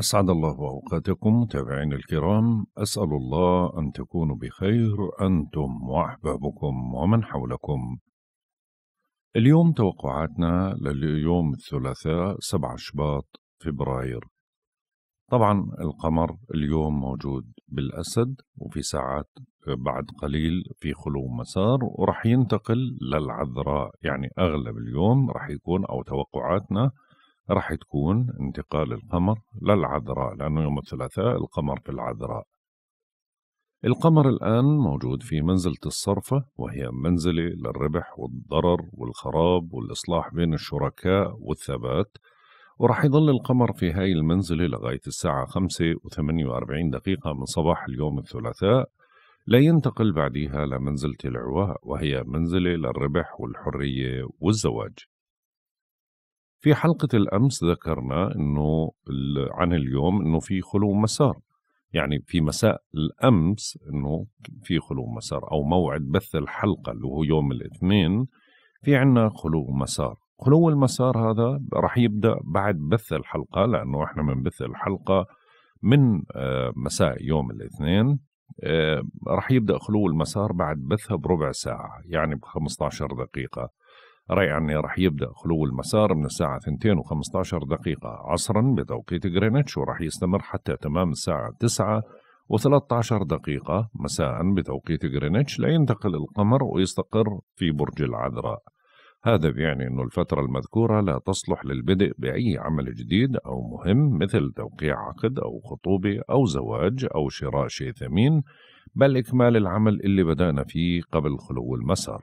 أسعد الله أوقاتكم متابعين الكرام أسأل الله أن تكونوا بخير أنتم وأحبابكم ومن حولكم اليوم توقعاتنا لليوم الثلاثاء سبعة شباط فبراير طبعا القمر اليوم موجود بالأسد وفي ساعات بعد قليل في خلو مسار ورح ينتقل للعذراء يعني أغلب اليوم رح يكون أو توقعاتنا راح تكون انتقال القمر للعذراء لأنه يوم الثلاثاء القمر في العذراء القمر الآن موجود في منزلة الصرفة وهي منزلة للربح والضرر والخراب والإصلاح بين الشركاء والثبات وراح يظل القمر في هاي المنزلة لغاية الساعة 5 و48 دقيقة من صباح اليوم الثلاثاء لا ينتقل بعديها لمنزلة العواء وهي منزلة للربح والحرية والزواج في حلقة الأمس ذكرنا أنه عن اليوم أنه في خلو مسار يعني في مساء الأمس أنه في خلو مسار أو موعد بث الحلقة اللي هو يوم الاثنين في عنا خلو مسار خلو المسار هذا رح يبدأ بعد بث الحلقة لأنه إحنا بنبث الحلقة من آه، مساء يوم الاثنين آه، رح يبدأ خلو المسار بعد بثها بربع ساعة يعني ب 15 دقيقة ريعان راح يبدأ خلو المسار من الساعة 2 و15 دقيقة عصرا بتوقيت غرينتش وراح يستمر حتى تمام الساعة 9 و13 دقيقة مساء بتوقيت غرينتش لينتقل القمر ويستقر في برج العذراء هذا بيعني أن الفترة المذكورة لا تصلح للبدء بأي عمل جديد أو مهم مثل توقيع عقد أو خطوبة أو زواج أو شراء شيء ثمين بل إكمال العمل اللي بدأنا فيه قبل خلو المسار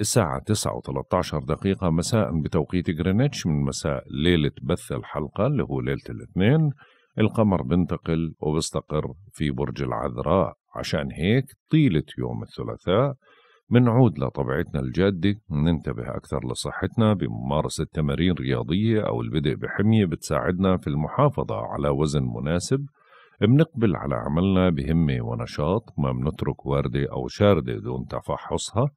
الساعة 9 و13 دقيقة مساء بتوقيت جرينتش من مساء ليلة بث الحلقة اللي هو ليلة الاثنين القمر بنتقل وبستقر في برج العذراء عشان هيك طيلة يوم الثلاثاء بنعود لطبيعتنا الجادة ننتبه أكثر لصحتنا بممارسة تمارين رياضية أو البدء بحمية بتساعدنا في المحافظة على وزن مناسب بنقبل على عملنا بهمة ونشاط ما بنترك واردة أو شاردة دون تفحصها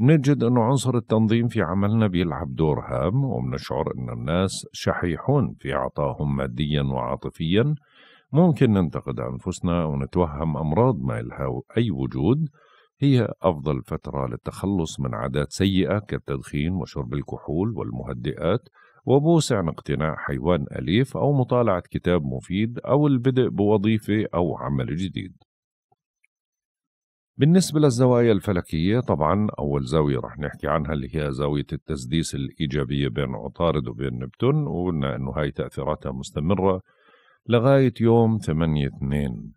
نجد أن عنصر التنظيم في عملنا بيلعب دور هام وبنشعر أن الناس شحيحون في عطائهم ماديا وعاطفيا ممكن ننتقد أنفسنا ونتوهم أمراض ما لها أي وجود هي أفضل فترة للتخلص من عادات سيئة كالتدخين وشرب الكحول والمهدئات وبوسع اقتناء حيوان أليف أو مطالعة كتاب مفيد أو البدء بوظيفة أو عمل جديد بالنسبة للزوايا الفلكية طبعا أول زاوية رح نحكي عنها اللي هي زاوية التسديس الإيجابية بين عطارد وبين نبتون وقلنا أنه هاي تأثيراتها مستمرة لغاية يوم 8 2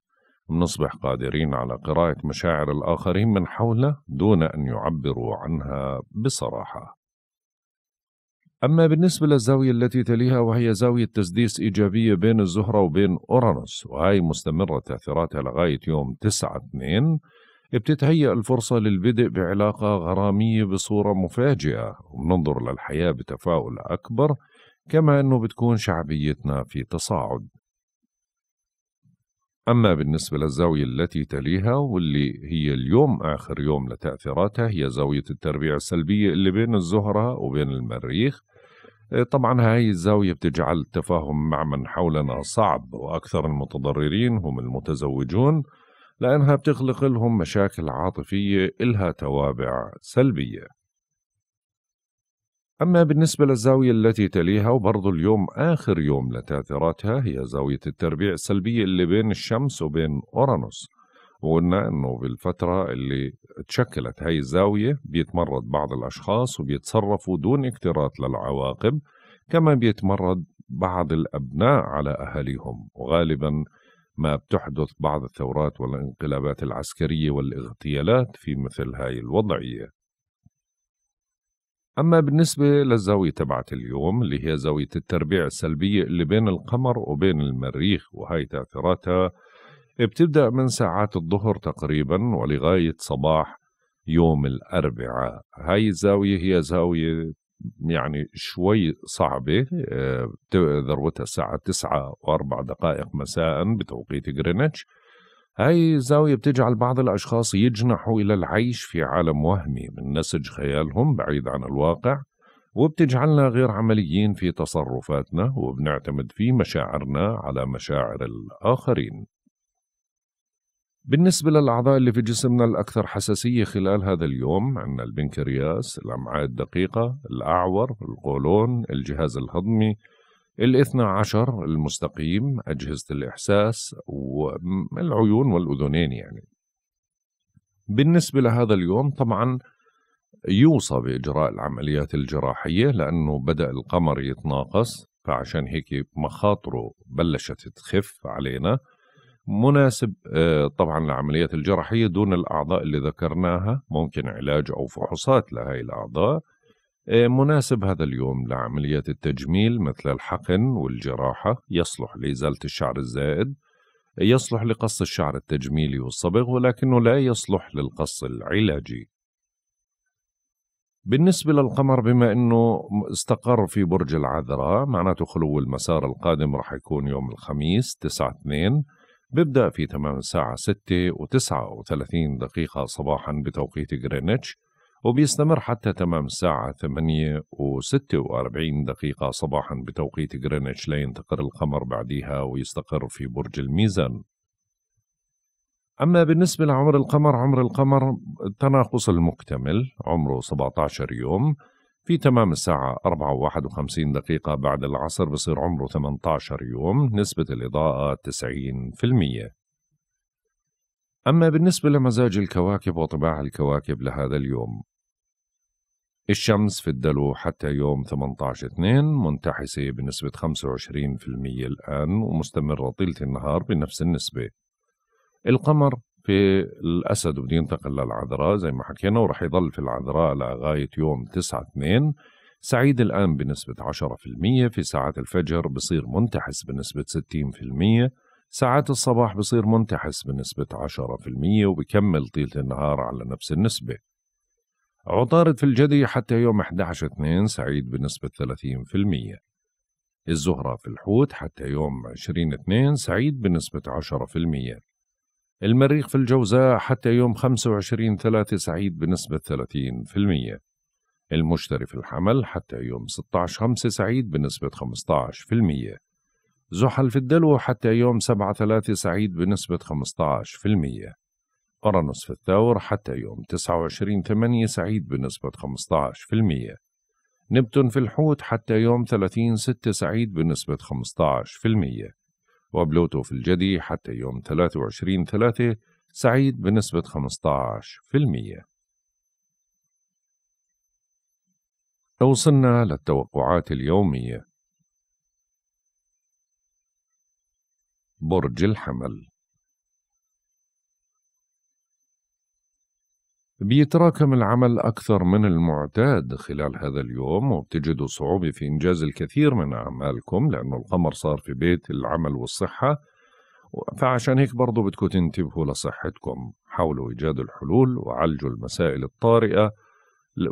بنصبح قادرين على قراءة مشاعر الآخرين من حولنا دون أن يعبروا عنها بصراحة أما بالنسبة للزاوية التي تليها وهي زاوية تسديس إيجابية بين الزهرة وبين أورانوس وهي مستمرة تأثيراتها لغاية يوم 9 2 بتتهيأ الفرصة للبدء بعلاقة غرامية بصورة مفاجئة وبننظر للحياة بتفاؤل أكبر كما أنه بتكون شعبيتنا في تصاعد أما بالنسبة للزاوية التي تليها واللي هي اليوم آخر يوم لتأثيراتها هي زاوية التربيع السلبية اللي بين الزهرة وبين المريخ آه، طبعا هاي الزاوية بتجعل التفاهم مع من حولنا صعب وأكثر المتضررين هم المتزوجون لأنها بتخلق لهم مشاكل عاطفية إلها توابع سلبية أما بالنسبة للزاوية التي تليها وبرضه اليوم آخر يوم لتأثيراتها هي زاوية التربيع السلبية اللي بين الشمس وبين أورانوس وقلنا انه بالفتره اللي تشكلت هاي الزاويه بيتمرد بعض الاشخاص وبيتصرفوا دون اكتراث للعواقب كما بيتمرد بعض الابناء على اهاليهم وغالبا ما بتحدث بعض الثورات والانقلابات العسكرية والاغتيالات في مثل هاي الوضعية أما بالنسبة للزاوية تبعت اليوم اللي هي زاوية التربيع السلبية اللي بين القمر وبين المريخ وهي تأثيراتها بتبدأ من ساعات الظهر تقريبا ولغاية صباح يوم الأربعاء هاي الزاوية هي زاوية يعني شوي صعبة ذروتها آه، الساعة 9 و4 دقائق مساء بتوقيت غرينتش هاي الزاوية بتجعل بعض الأشخاص يجنحوا إلى العيش في عالم وهمي من نسج خيالهم بعيد عن الواقع وبتجعلنا غير عمليين في تصرفاتنا وبنعتمد في مشاعرنا على مشاعر الآخرين بالنسبة للأعضاء اللي في جسمنا الأكثر حساسية خلال هذا اليوم عندنا البنكرياس الأمعاء الدقيقة الأعور القولون الجهاز الهضمي الاثنى عشر المستقيم أجهزة الإحساس والعيون والأذنين يعني بالنسبة لهذا اليوم طبعا يوصى بإجراء العمليات الجراحية لأنه بدأ القمر يتناقص فعشان هيك مخاطره بلشت تخف علينا مناسب آه، طبعا لعمليات الجراحية دون الأعضاء اللي ذكرناها ممكن علاج أو فحوصات لهي الأعضاء آه، مناسب هذا اليوم لعمليات التجميل مثل الحقن والجراحة يصلح لإزالة الشعر الزائد يصلح لقص الشعر التجميلي والصبغ ولكنه لا يصلح للقص العلاجي بالنسبة للقمر بما أنه استقر في برج العذراء معناته خلو المسار القادم رح يكون يوم الخميس 9 2 بيبدأ في تمام الساعة ستة وتسعة وثلاثين دقيقة صباحا بتوقيت غرينتش وبيستمر حتى تمام الساعة ثمانية وستة وأربعين دقيقة صباحا بتوقيت غرينتش لينتقل القمر بعديها ويستقر في برج الميزان أما بالنسبة لعمر القمر عمر القمر التناقص المكتمل عمره 17 يوم في تمام الساعة 4 و51 دقيقة بعد العصر بصير عمره 18 يوم نسبة الإضاءة 90% أما بالنسبة لمزاج الكواكب وطباع الكواكب لهذا اليوم الشمس في الدلو حتى يوم 18/2 منتحسة بنسبة 25% الآن ومستمرة طيلة النهار بنفس النسبة القمر في الأسد وبده ينتقل للعذراء زي ما حكينا وراح يضل في العذراء لغاية يوم 9 2 سعيد الآن بنسبة 10% في ساعات الفجر بصير منتحس بنسبة 60% ساعات الصباح بصير منتحس بنسبة 10% وبكمل طيلة النهار على نفس النسبة عطارد في الجدي حتى يوم 11 2 سعيد بنسبة 30% الزهرة في الحوت حتى يوم 20 2 سعيد بنسبة 10% المريخ في الجوزاء حتى يوم 25 ثلاثة سعيد بنسبة 30% المشتري في الحمل حتى يوم 16 خمسة سعيد بنسبة 15% زحل في الدلو حتى يوم 7 ثلاثة سعيد بنسبة 15% أورانوس في الثور حتى يوم 29 ثمانية سعيد بنسبة 15% نبتون في الحوت حتى يوم 30 ستة سعيد بنسبة 15% وبلوتو في الجدي حتى يوم 23 3 سعيد بنسبة 15% وصلنا للتوقعات اليومية برج الحمل بيتراكم العمل أكثر من المعتاد خلال هذا اليوم وبتجدوا صعوبة في إنجاز الكثير من أعمالكم لأنه القمر صار في بيت العمل والصحة فعشان هيك برضو بدكم تنتبهوا لصحتكم حاولوا إيجاد الحلول وعالجوا المسائل الطارئة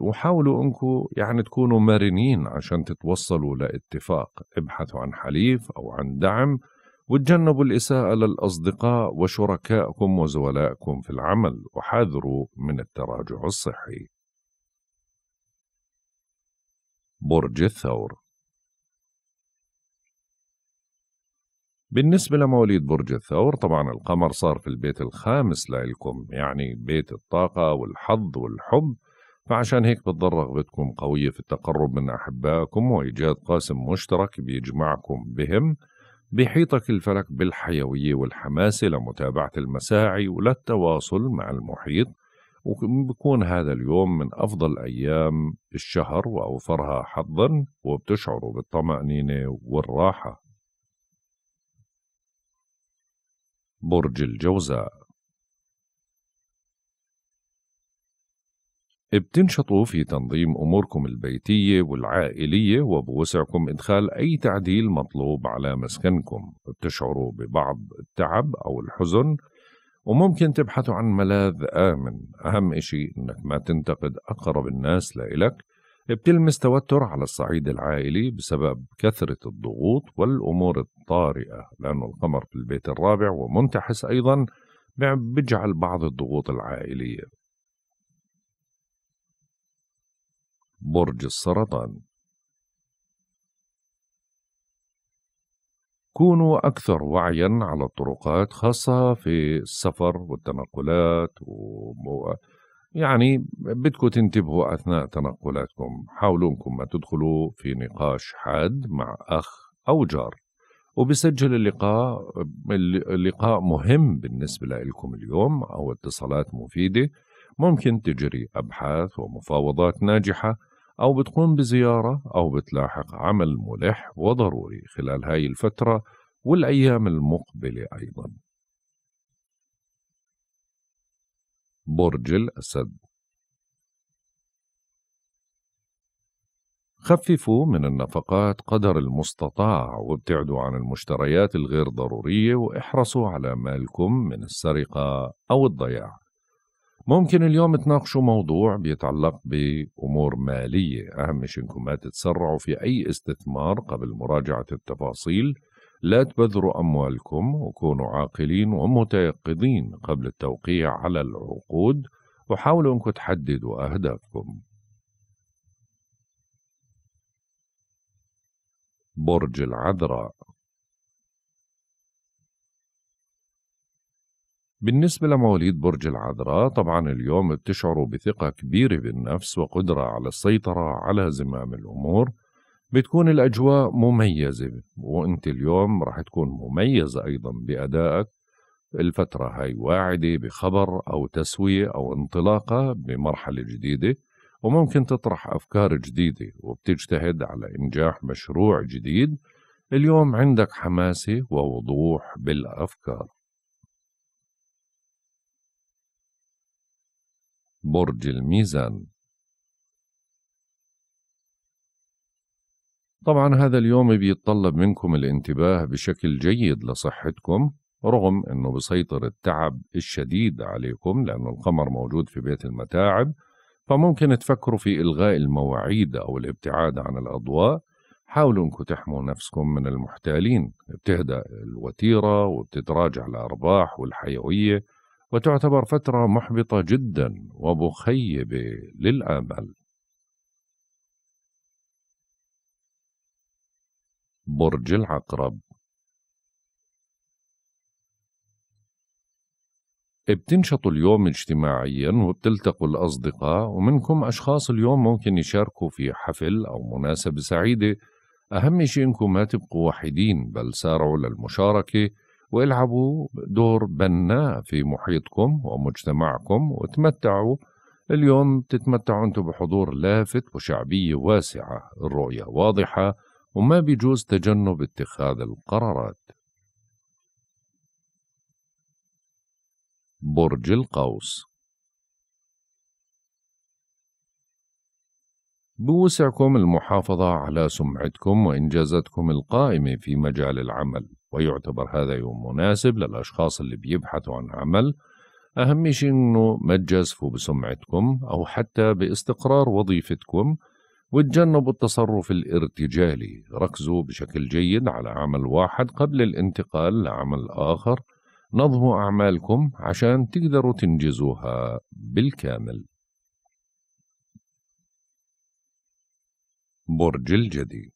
وحاولوا أنكم يعني تكونوا مرنين عشان تتوصلوا لاتفاق ابحثوا عن حليف أو عن دعم وتجنبوا الإساءة للأصدقاء وشركائكم وزملائكم في العمل وحذروا من التراجع الصحي برج الثور بالنسبة لمواليد برج الثور طبعا القمر صار في البيت الخامس لإلكم يعني بيت الطاقة والحظ والحب فعشان هيك بتضل رغبتكم قوية في التقرب من أحبائكم وإيجاد قاسم مشترك بيجمعكم بهم بيحيطك الفلك بالحيوية والحماسة لمتابعة المساعي وللتواصل مع المحيط وبكون هذا اليوم من أفضل أيام الشهر وأوفرها حظا وبتشعر بالطمأنينة والراحة برج الجوزاء بتنشطوا في تنظيم أموركم البيتية والعائلية وبوسعكم إدخال أي تعديل مطلوب على مسكنكم بتشعروا ببعض التعب أو الحزن وممكن تبحثوا عن ملاذ آمن أهم إشي إنك ما تنتقد أقرب الناس لإلك بتلمس توتر على الصعيد العائلي بسبب كثرة الضغوط والأمور الطارئة لأنه القمر في البيت الرابع ومنتحس أيضا بيجعل بعض الضغوط العائلية برج السرطان كونوا أكثر وعيا على الطرقات خاصة في السفر والتنقلات و... يعني بدكم تنتبهوا أثناء تنقلاتكم حاولوا أنكم ما تدخلوا في نقاش حاد مع أخ أو جار وبسجل اللقاء اللقاء مهم بالنسبة لكم اليوم أو اتصالات مفيدة ممكن تجري أبحاث ومفاوضات ناجحة أو بتقوم بزيارة أو بتلاحق عمل ملح وضروري خلال هاي الفترة والأيام المقبلة أيضا برج الأسد خففوا من النفقات قدر المستطاع وابتعدوا عن المشتريات الغير ضرورية واحرصوا على مالكم من السرقة أو الضياع ممكن اليوم تناقشوا موضوع بيتعلق بأمور مالية أهم شيء أنكم ما تتسرعوا في أي استثمار قبل مراجعة التفاصيل لا تبذروا أموالكم وكونوا عاقلين ومتيقظين قبل التوقيع على العقود وحاولوا أنكم تحددوا أهدافكم برج العذراء بالنسبة لمواليد برج العذراء طبعا اليوم بتشعروا بثقة كبيرة بالنفس وقدرة على السيطرة على زمام الأمور بتكون الأجواء مميزة وأنت اليوم رح تكون مميزة أيضا بأدائك الفترة هاي واعدة بخبر أو تسوية أو انطلاقة بمرحلة جديدة وممكن تطرح أفكار جديدة وبتجتهد على إنجاح مشروع جديد اليوم عندك حماسة ووضوح بالأفكار برج الميزان طبعا هذا اليوم بيتطلب منكم الانتباه بشكل جيد لصحتكم رغم انه بسيطر التعب الشديد عليكم لانه القمر موجود في بيت المتاعب فممكن تفكروا في الغاء المواعيد او الابتعاد عن الاضواء حاولوا انكم تحموا نفسكم من المحتالين بتهدأ الوتيره وبتتراجع الارباح والحيويه وتعتبر فترة محبطة جدا ومخيبة للآمال. برج العقرب بتنشطوا اليوم اجتماعيا وبتلتقوا الأصدقاء ومنكم أشخاص اليوم ممكن يشاركوا في حفل أو مناسبة سعيدة أهم شيء إنكم ما تبقوا وحيدين بل سارعوا للمشاركة والعبوا دور بناء في محيطكم ومجتمعكم وتمتعوا اليوم تتمتعوا انتم بحضور لافت وشعبية واسعة الرؤية واضحة وما بيجوز تجنب اتخاذ القرارات برج القوس بوسعكم المحافظة على سمعتكم وإنجازاتكم القائمة في مجال العمل ويعتبر هذا يوم مناسب للأشخاص اللي بيبحثوا عن عمل أهم شيء إنه ما تجازفوا بسمعتكم أو حتى باستقرار وظيفتكم وتجنبوا التصرف الارتجالي ركزوا بشكل جيد على عمل واحد قبل الانتقال لعمل آخر نظموا أعمالكم عشان تقدروا تنجزوها بالكامل برج الجدي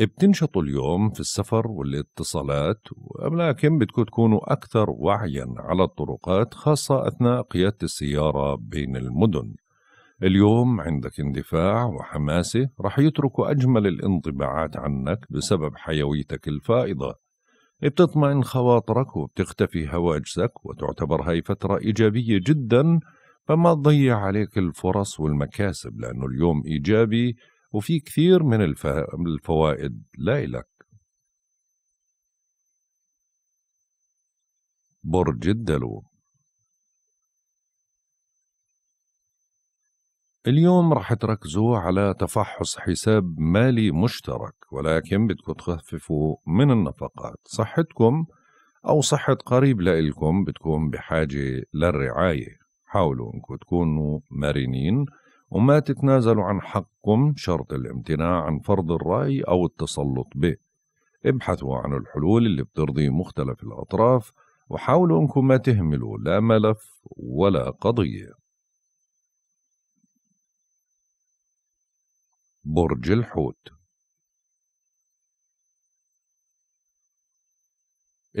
بتنشطوا اليوم في السفر والاتصالات ولكن بدكم تكونوا أكثر وعيا على الطرقات خاصة أثناء قيادة السيارة بين المدن اليوم عندك اندفاع وحماسة رح يتركوا أجمل الانطباعات عنك بسبب حيويتك الفائضة بتطمئن خواطرك وبتختفي هواجسك وتعتبر هاي فترة إيجابية جدا فما تضيع عليك الفرص والمكاسب لأنه اليوم إيجابي وفي كثير من الفوائد لا إلك برج الدلو اليوم رح تركزوا على تفحص حساب مالي مشترك ولكن بدكم تخففوا من النفقات صحتكم أو صحة قريب لإلكم بتكون بحاجة للرعاية حاولوا انكم تكونوا مرنين وما تتنازلوا عن حقكم شرط الامتناع عن فرض الرأي أو التسلط به ابحثوا عن الحلول اللي بترضي مختلف الأطراف وحاولوا أنكم ما تهملوا لا ملف ولا قضية برج الحوت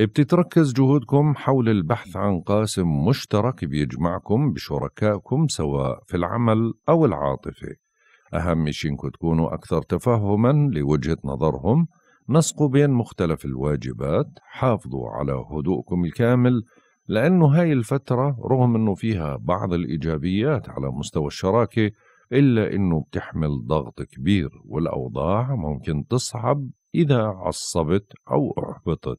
بتتركز جهودكم حول البحث عن قاسم مشترك بيجمعكم بشركائكم سواء في العمل أو العاطفة أهم شيء إنكم تكونوا أكثر تفهما لوجهة نظرهم نسقوا بين مختلف الواجبات حافظوا على هدوءكم الكامل لأنه هاي الفترة رغم أنه فيها بعض الإيجابيات على مستوى الشراكة إلا أنه بتحمل ضغط كبير والأوضاع ممكن تصعب إذا عصبت أو أحبطت